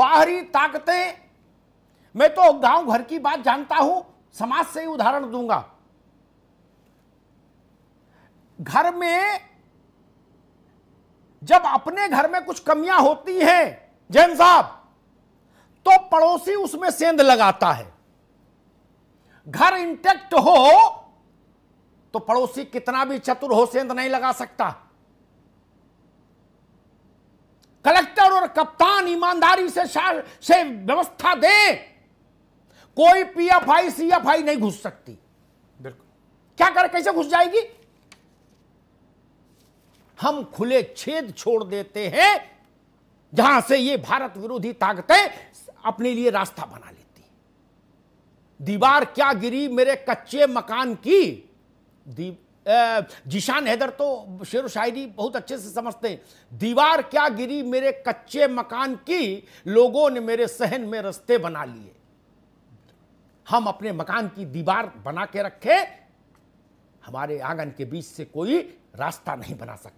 बाहरी ताकतें मैं तो गांव घर की बात जानता हूं समाज से ही उदाहरण दूंगा घर में जब अपने घर में कुछ कमियां होती हैं जैन साहब तो पड़ोसी उसमें सेंध लगाता है घर इंटेक्ट हो तो पड़ोसी कितना भी चतुर हो सेंध नहीं लगा सकता प्लेयर और कप्तान ईमानदारी से से व्यवस्था दे कोई पीएफआई सीएफआई नहीं घुस सकती बिल्कुल क्या कर कैसे घुस जाएगी हम खुले छेद छोड़ देते हैं जहां से ये भारत विरोधी ताकतें अपने लिए रास्ता बना लेती दीवार क्या गिरी मेरे कच्चे मकान की जीशान हैदर तो शेर शायरी बहुत अच्छे से समझते दीवार क्या गिरी मेरे कच्चे मकान की लोगों ने मेरे सहन में रस्ते बना लिए हम अपने मकान की दीवार बना के रखे हमारे आंगन के बीच से कोई रास्ता नहीं बना सकता